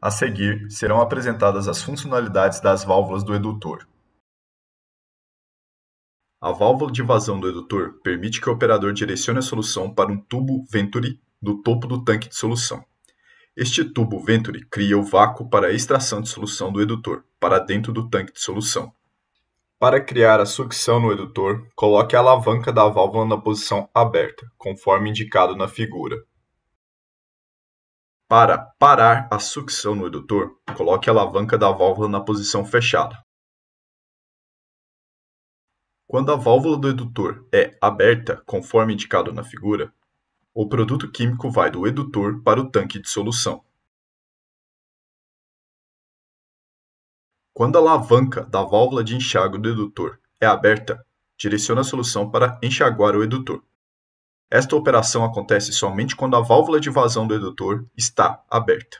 A seguir, serão apresentadas as funcionalidades das válvulas do edutor. A válvula de vazão do edutor permite que o operador direcione a solução para um tubo Venturi do topo do tanque de solução. Este tubo Venturi cria o vácuo para a extração de solução do edutor para dentro do tanque de solução. Para criar a sucção no edutor, coloque a alavanca da válvula na posição aberta, conforme indicado na figura. Para parar a sucção no edutor, coloque a alavanca da válvula na posição fechada. Quando a válvula do edutor é aberta, conforme indicado na figura, o produto químico vai do edutor para o tanque de solução. Quando a alavanca da válvula de enxágue do edutor é aberta, direciona a solução para enxaguar o edutor. Esta operação acontece somente quando a válvula de vazão do edutor está aberta.